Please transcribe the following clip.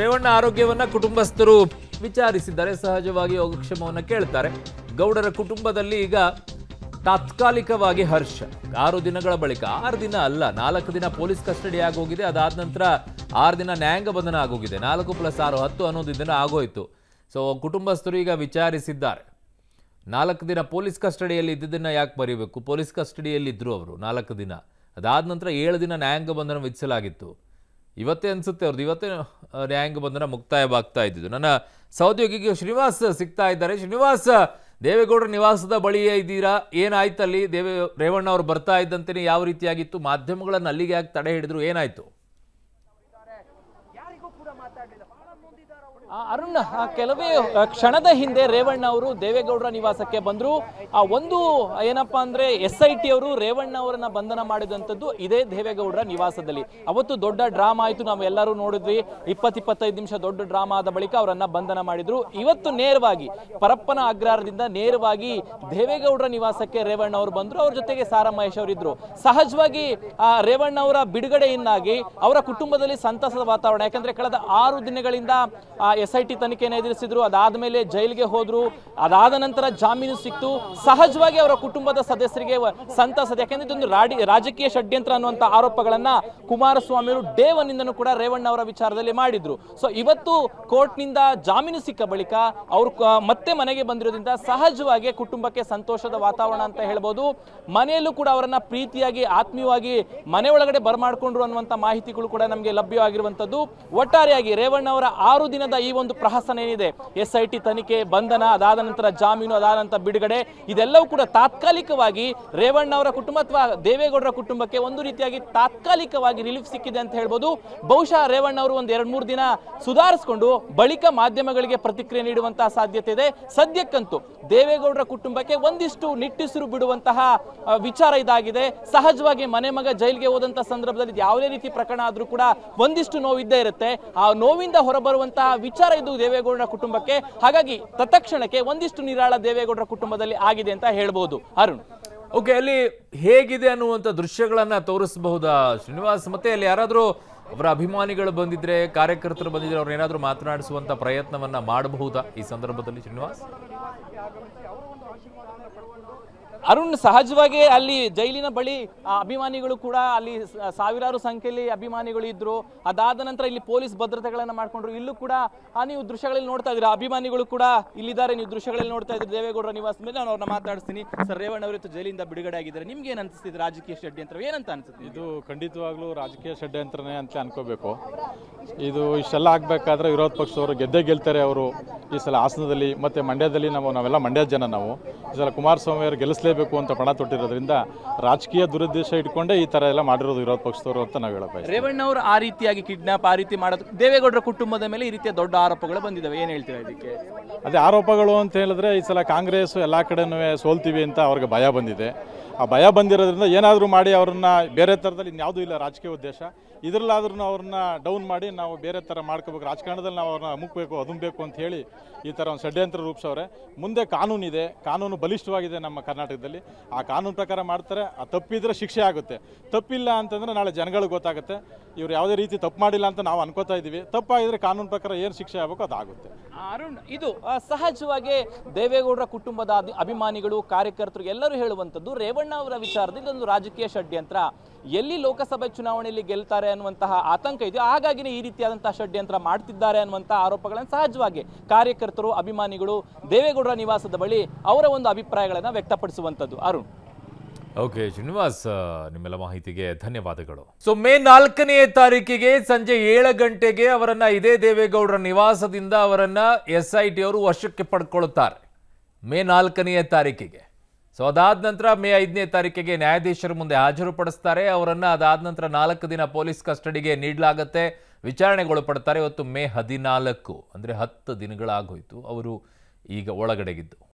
ರೇವಣ್ಣ ಆರೋಗ್ಯವನ್ನ ಕುಟುಂಬಸ್ಥರು ವಿಚಾರಿಸಿದ್ದಾರೆ ಸಹಜವಾಗಿ ಯೋಗಕ್ಷೇಮವನ್ನ ಕೇಳ್ತಾರೆ ಗೌಡರ ಕುಟುಂಬದಲ್ಲಿ ಈಗ ತಾತ್ಕಾಲಿಕವಾಗಿ ಹರ್ಷ ಆರು ದಿನಗಳ ಬಳಿಕ ಆರು ದಿನ ಅಲ್ಲ ನಾಲ್ಕು ದಿನ ಪೊಲೀಸ್ ಕಸ್ಟಡಿ ಆಗೋಗಿದೆ ಅದಾದ ನಂತರ ಆರು ದಿನ ನ್ಯಾಯಾಂಗ ಬಂಧನ ಆಗೋಗಿದೆ ನಾಲ್ಕು ಪ್ಲಸ್ ಆರು ಹತ್ತು ಹನ್ನೊಂದು ದಿನ ಆಗೋಯ್ತು ಸೊ ಕುಟುಂಬಸ್ಥರು ಈಗ ವಿಚಾರಿಸಿದ್ದಾರೆ ನಾಲ್ಕು ದಿನ ಪೊಲೀಸ್ ಕಸ್ಟಡಿಯಲ್ಲಿ ಇದ್ದಿದ್ದನ್ನು ಯಾಕೆ ಬರೀಬೇಕು ಪೊಲೀಸ್ ಕಸ್ಟಡಿಯಲ್ಲಿ ಇದ್ದರು ಅವರು ನಾಲ್ಕು ದಿನ ಅದಾದ ನಂತರ ಏಳು ದಿನ ನ್ಯಾಯಾಂಗ ಬಂಧನ ವಿಧಿಸಲಾಗಿತ್ತು ಇವತ್ತೇ ಅನಿಸುತ್ತೆ ಅವ್ರದ್ದು ಇವತ್ತೇ ನ್ಯಾಯಾಂಗ ಬಂಧನ ಮುಕ್ತಾಯವಾಗ್ತಾ ಇದ್ದಿದ್ದು ನನ್ನ ಸಹೋದ್ಯೋಗಿಗೆ ಶ್ರೀನಿವಾಸ್ ಸಿಗ್ತಾ ಇದ್ದಾರೆ ಶ್ರೀನಿವಾಸ್ ದೇವೇಗೌಡರ ನಿವಾಸದ ಬಳಿಯೇ ಇದ್ದೀರಾ ಏನಾಯ್ತಲ್ಲಿ ದೇವೇ ರೇವಣ್ಣ ಅವರು ಬರ್ತಾ ಇದ್ದಂತೆಯೇ ಯಾವ ರೀತಿಯಾಗಿತ್ತು ಮಾಧ್ಯಮಗಳನ್ನು ಅಲ್ಲಿಗೆ ಯಾಕೆ ತಡೆ ಹಿಡಿದ್ರು ಏನಾಯಿತು ಅರುಣ್ ಕೆಲವೇ ಕ್ಷಣದ ಹಿಂದೆ ರೇವಣ್ಣ ಅವರು ದೇವೇಗೌಡರ ನಿವಾಸಕ್ಕೆ ಬಂದರು ಆ ಒಂದು ಏನಪ್ಪಾ ಅಂದ್ರೆ ಎಸ್ ಐ ಟಿ ಅವರು ರೇವಣ್ಣ ಅವರನ್ನ ಬಂಧನ ಮಾಡಿದಂಥದ್ದು ಇದೇ ದೇವೇಗೌಡರ ನಿವಾಸದಲ್ಲಿ ಅವತ್ತು ದೊಡ್ಡ ಡ್ರಾಮಾ ಆಯ್ತು ನಾವು ಎಲ್ಲರೂ ನೋಡಿದ್ವಿ ಇಪ್ಪತ್ತಿಪ್ಪತ್ತೈದು ನಿಮಿಷ ದೊಡ್ಡ ಡ್ರಾಮಾ ಆದ ಬಳಿಕ ಅವರನ್ನ ಬಂಧನ ಮಾಡಿದ್ರು ಇವತ್ತು ನೇರವಾಗಿ ಪರಪ್ಪನ ಅಗ್ರಹಾರದಿಂದ ನೇರವಾಗಿ ದೇವೇಗೌಡರ ನಿವಾಸಕ್ಕೆ ರೇವಣ್ಣ ಅವರು ಬಂದರು ಅವ್ರ ಜೊತೆಗೆ ಸಾರಾ ಮಹೇಶ್ ಅವರಿದ್ರು ಸಹಜವಾಗಿ ರೇವಣ್ಣ ಅವರ ಬಿಡುಗಡೆಯಿಂದಾಗಿ ಅವರ ಕುಟುಂಬದಲ್ಲಿ ಸಂತಸದ ವಾತಾವರಣ ಯಾಕಂದ್ರೆ ಕಳೆದ ಆರು ದಿನಗಳಿಂದ ಎಸ್ ಐ ಟಿ ತನಿಖೆಯನ್ನು ಎದುರಿಸಿದ್ರು ಅದಾದ ಮೇಲೆ ಜೈಲಿಗೆ ಹೋದ್ರು ಅದಾದ ನಂತರ ಜಾಮೀನು ಸಿಕ್ತು ಸಹಜವಾಗಿ ಅವರ ಕುಟುಂಬದ ಸದಸ್ಯರಿಗೆ ಸಂತಸ ಯಾಕೆಂದ್ರೆ ಇದೊಂದು ರಾಜಕೀಯ ಷಡ್ಯಂತ್ರ ಅನ್ನುವಂತ ಆರೋಪಗಳನ್ನ ಕುಮಾರಸ್ವಾಮಿಯವರು ಡೇ ಒನ್ನಿಂದನೂ ಕೂಡ ರೇವಣ್ಣ ಅವರ ವಿಚಾರದಲ್ಲಿ ಮಾಡಿದ್ರು ಸೊ ಇವತ್ತು ಕೋರ್ಟ್ನಿಂದ ಜಾಮೀನು ಸಿಕ್ಕ ಬಳಿಕ ಅವರು ಮತ್ತೆ ಮನೆಗೆ ಬಂದಿರೋದ್ರಿಂದ ಸಹಜವಾಗಿ ಕುಟುಂಬಕ್ಕೆ ಸಂತೋಷದ ವಾತಾವರಣ ಅಂತ ಹೇಳ್ಬೋದು ಮನೆಯಲ್ಲೂ ಕೂಡ ಅವರನ್ನ ಪ್ರೀತಿಯಾಗಿ ಆತ್ಮೀಯವಾಗಿ ಮನೆ ಒಳಗಡೆ ಬರಮಾಡ್ಕೊಂಡ್ರು ಅನ್ನುವಂತ ಮಾಹಿತಿಗಳು ಕೂಡ ನಮಗೆ ಲಭ್ಯವಾಗಿರುವಂಥದ್ದು ಒಟ್ಟಾರೆಯಾಗಿ ರೇವಣ್ಣ ಅವರ ಆರು ದಿನದ ಈ ಒಂದು ಪ್ರಹಸನ ಏನಿದೆ ಎಸ್ ಐ ಟಿ ತನಿಖೆ ಬಂಧನ ಅದಾದ ನಂತರ ಜಾಮೀನು ಅದಾದ ನಂತರ ಬಿಡುಗಡೆ ಇದೆಲ್ಲವೂ ಕೂಡ ತಾತ್ಕಾಲಿಕವಾಗಿ ರೇವಣ್ಣ ಅವರ ಕುಟುಂಬ ಅಥವಾ ದೇವೇಗೌಡರ ಕುಟುಂಬಕ್ಕೆ ಒಂದು ರೀತಿಯಾಗಿ ತಾತ್ಕಾಲಿಕವಾಗಿ ರಿಲೀಫ್ ಸಿಕ್ಕಿದೆ ಅಂತ ಹೇಳ್ಬೋದು ಬಹುಶಃ ರೇವಣ್ಣ ಅವರು ಮೂರು ದಿನ ಸುಧಾರಿಸಿಕೊಂಡು ಬಳಿಕ ಮಾಧ್ಯಮಗಳಿಗೆ ಪ್ರತಿಕ್ರಿಯೆ ನೀಡುವಂತಹ ಸಾಧ್ಯತೆ ಇದೆ ಸದ್ಯಕ್ಕಂತೂ ದೇವೇಗೌಡರ ಕುಟುಂಬಕ್ಕೆ ಒಂದಿಷ್ಟು ನಿಟ್ಟುಸಿರು ಬಿಡುವಂತಹ ವಿಚಾರ ಇದಾಗಿದೆ ಸಹಜವಾಗಿ ಮನೆ ಮಗ ಜೈಲಿಗೆ ಹೋದಂತಹ ಸಂದರ್ಭದಲ್ಲಿ ಯಾವುದೇ ರೀತಿ ಪ್ರಕರಣ ಆದರೂ ಕೂಡ ಒಂದಿಷ್ಟು ನೋವಿದ್ದೇ ಇರುತ್ತೆ ಆ ನೋವಿಂದ ಹೊರಬರುವಂತಹ ವಿಚಾರ ಇದು ದೇವೇಗೌಡರ ಕುಟುಂಬಕ್ಕೆ ಹಾಗಾಗಿ ತತ್ಕ್ಷಣಕ್ಕೆ ಒಂದಿಷ್ಟು ನಿರಾಳ ದೇವೇಗೌಡರ ಕುಟುಂಬದಲ್ಲಿ ಆಗಿದೆ ಅಂತ ಹೇಳ್ಬೋದು ಅರುಣ್ ಓಕೆ ಅಲ್ಲಿ ಹೇಗಿದೆ ಅನ್ನುವಂತ ದೃಶ್ಯಗಳನ್ನು ತೋರಿಸಬಹುದಾ ಶ್ರೀನಿವಾಸ್ ಮತ್ತೆ ಅಲ್ಲಿ ಯಾರಾದರೂ ಅವರ ಅಭಿಮಾನಿಗಳು ಬಂದಿದ್ರೆ ಕಾರ್ಯಕರ್ತರು ಬಂದಿದ್ರೆ ಏನಾದ್ರೂ ಮಾತನಾಡಿಸುವಂತ ಪ್ರಯತ್ನವನ್ನ ಮಾಡಬಹುದಾ ಈ ಸಂದರ್ಭದಲ್ಲಿ ಶ್ರೀನಿವಾಸ್ ಅರುಣ್ ಸಹಜವಾಗಿ ಅಲ್ಲಿ ಜೈಲಿನ ಬಳಿ ಅಭಿಮಾನಿಗಳು ಕೂಡ ಅಲ್ಲಿ ಸಾವಿರಾರು ಸಂಖ್ಯೆಯಲ್ಲಿ ಅಭಿಮಾನಿಗಳು ಇದ್ರು ಅದಾದ ನಂತರ ಇಲ್ಲಿ ಪೊಲೀಸ್ ಭದ್ರತೆಗಳನ್ನು ಮಾಡ್ಕೊಂಡ್ರು ಇಲ್ಲೂ ಕೂಡ ನೀವು ದೃಶ್ಯಗಳಲ್ಲಿ ನೋಡ್ತಾ ಇದ್ದೀರಾ ಅಭಿಮಾನಿಗಳು ಕೂಡ ಇಲ್ಲಿದ್ದಾರೆ ನೀವು ದೃಶ್ಯಗಳಲ್ಲಿ ನೋಡ್ತಾ ಇದ್ರೆ ದೇವೇಗೌಡರ ನಿವಾಸ ಮೇಲೆ ನಾನು ಅವ್ರನ್ನ ಮಾತಾಡಿಸ್ತೀನಿ ಸರ್ ರೇವಣ್ಣ ಅವರಿತ್ತು ಜೈಲಿಂದ ಬಿಡುಗಡೆ ಆಗಿದ್ದಾರೆ ನಿಮ್ಗೆ ಏನ್ ಅನಿಸ್ತಿದೆ ರಾಜಕೀಯ ಷಡ್ಯಂತ್ರ ಏನಂತ ಅನ್ಸುತ್ತೆ ಇದು ಖಂಡಿತವಾಗ್ಲೂ ರಾಜಕೀಯ ಷಡ್ಯಂತ್ರನೇ ಅಂತ ಅನ್ಕೋಬೇಕು ಇದು ಇಷ್ಟೆಲ್ಲ ಆಗ್ಬೇಕಾದ್ರೆ ವಿರೋಧ ಪಕ್ಷದವರು ಗೆದ್ದೇ ಗೆಲ್ತಾರೆ ಅವರು ಈ ಸಲ ಹಾಸನದಲ್ಲಿ ಮತ್ತೆ ಮಂಡ್ಯದಲ್ಲಿ ನಾವು ನಾವೆಲ್ಲ ಮಂಡ್ಯದ ಜನ ನಾವು ಸಲ ಕುಮಾರಸ್ವಾಮಿ ಅವರು ಗೆಲ್ಲಿಸಲೇಬೇಕು ಅಂತ ಪಣ ತೊಟ್ಟಿರೋದ್ರಿಂದ ರಾಜಕೀಯ ದುರುದ್ದೇಶ ಇಟ್ಕೊಂಡೇ ಈ ತರ ಎಲ್ಲ ಮಾಡಿರೋದು ವಿರೋಧ ಪಕ್ಷದವರು ಅಂತ ನಾವು ಹೇಳಬೇಕು ರೇವಣ್ಣ ಅವರು ಆ ರೀತಿಯಾಗಿ ಕಿಡ್ನಾಪ್ ಆ ರೀತಿ ಮಾಡೋದು ದೇವೇಗೌಡರ ಕುಟುಂಬದ ಮೇಲೆ ಈ ರೀತಿಯ ದೊಡ್ಡ ಆರೋಪಗಳು ಬಂದಿದ್ದಾವೆ ಏನು ಹೇಳ್ತೀರಾ ಇದಕ್ಕೆ ಅದೇ ಆರೋಪಗಳು ಅಂತ ಹೇಳಿದ್ರೆ ಈ ಸಲ ಕಾಂಗ್ರೆಸ್ ಎಲ್ಲ ಕಡೆನೂ ಸೋಲ್ತೀವಿ ಅಂತ ಅವ್ರಿಗೆ ಭಯ ಬಂದಿದೆ ಆ ಭಯ ಬಂದಿರೋದ್ರಿಂದ ಏನಾದರೂ ಮಾಡಿ ಅವ್ರನ್ನ ಬೇರೆ ಥರದಲ್ಲಿ ಇನ್ಯಾವುದೂ ಇಲ್ಲ ರಾಜಕೀಯ ಉದ್ದೇಶ ಇದರಲ್ಲಾದ್ರೂ ಅವ್ರನ್ನ ಡೌನ್ ಮಾಡಿ ನಾವು ಬೇರೆ ಥರ ಮಾಡ್ಕೋಬೇಕು ರಾಜಕಾರಣದಲ್ಲಿ ನಾವು ಅವ್ರನ್ನ ಮುಕ್ಬೇಕು ಅದುಮ್ಬೇಕು ಅಂತ ಹೇಳಿ ಈ ಥರ ಒಂದು ಷಡ್ಯಂತ್ರ ರೂಪಿಸವ್ರೆ ಮುಂದೆ ಕಾನೂನಿದೆ ಕಾನೂನು ಬಲಿಷ್ಠವಾಗಿದೆ ನಮ್ಮ ಕರ್ನಾಟಕದಲ್ಲಿ ಆ ಕಾನೂನು ಪ್ರಕಾರ ಮಾಡ್ತಾರೆ ಆ ತಪ್ಪಿದ್ರೆ ಶಿಕ್ಷೆ ಆಗುತ್ತೆ ತಪ್ಪಿಲ್ಲ ಅಂತಂದ್ರೆ ನಾಳೆ ಜನಗಳಿಗೆ ಗೊತ್ತಾಗುತ್ತೆ ಇವರು ಯಾವುದೇ ರೀತಿ ತಪ್ಪು ಮಾಡಿಲ್ಲ ಅಂತ ನಾವು ಅನ್ಕೋತಾ ಇದ್ದೀವಿ ತಪ್ಪಾಗಿದ್ರೆ ಕಾನೂನು ಪ್ರಕಾರ ಏನು ಶಿಕ್ಷೆ ಆಗಬೇಕು ಅದಾಗುತ್ತೆ ಅರುಣ್ ಇದು ಸಹಜವಾಗಿ ದೇವೇಗೌಡರ ಕುಟುಂಬದ ಅಭಿಮಾನಿಗಳು ಕಾರ್ಯಕರ್ತರು ಎಲ್ಲರೂ ಹೇಳುವಂಥದ್ದು ರೇವಣ್ಣ ಅವರ ವಿಚಾರದಲ್ಲಿ ಒಂದು ರಾಜಕೀಯ ಷಡ್ಯಂತ್ರ ಎಲ್ಲಿ ಲೋಕಸಭೆ ಚುನಾವಣೆಯಲ್ಲಿ ಗೆಲ್ತಾರೆ ಅನ್ನುವಂತಹ ಆತಂಕ ಇದೆ ಹಾಗಾಗಿನೇ ಈ ರೀತಿಯಾದಂತಹ ಷಡ್ಯಂತ್ರ ಮಾಡ್ತಿದ್ದಾರೆ ಅನ್ನುವಂತಹ ಆರೋಪಗಳನ್ನು ಸಹಜವಾಗಿ ಕಾರ್ಯಕರ್ತರು ಅಭಿಮಾನಿಗಳು ದೇವೇಗೌಡರ ನಿವಾಸದ ಬಳಿ ಅವರ ಒಂದು ಅಭಿಪ್ರಾಯಗಳನ್ನು ವ್ಯಕ್ತಪಡಿಸುವಂಥದ್ದು ಅರುಣ್ ಓಕೆ ಶ್ರೀನಿವಾಸ್ ನಿಮ್ಮೆಲ್ಲ ಮಾಹಿತಿಗೆ ಧನ್ಯವಾದಗಳು ಸೊ ಮೇ ನಾಲ್ಕನೇ ತಾರೀಕಿಗೆ ಸಂಜೆ ಏಳು ಗಂಟೆಗೆ ಅವರನ್ನ ಇದೇ ದೇವೇಗೌಡರ ನಿವಾಸದಿಂದ ಅವರನ್ನ ಎಸ್ ಐ ಟಿ ಅವರು ವಶಕ್ಕೆ ಪಡ್ಕೊಳ್ಳುತ್ತಾರೆ ಮೇ ನಾಲ್ಕನೆಯ ತಾರೀಕಿಗೆ ಸೊ ಅದಾದ ನಂತರ ಮೇ ಐದನೇ ತಾರೀಕಿಗೆ ನ್ಯಾಯಾಧೀಶರ ಮುಂದೆ ಹಾಜರುಪಡಿಸ್ತಾರೆ ಅವರನ್ನು ಅದಾದ ನಂತರ ನಾಲ್ಕು ದಿನ ಪೊಲೀಸ್ ಕಸ್ಟಡಿಗೆ ನೀಡಲಾಗತ್ತೆ ವಿಚಾರಣೆಗೊಳಪಡ್ತಾರೆ ಇವತ್ತು ಮೇ ಹದಿನಾಲ್ಕು ಅಂದರೆ ಹತ್ತು ದಿನಗಳಾಗೋಯ್ತು ಅವರು ಈಗ ಒಳಗಡೆಗಿದ್ದು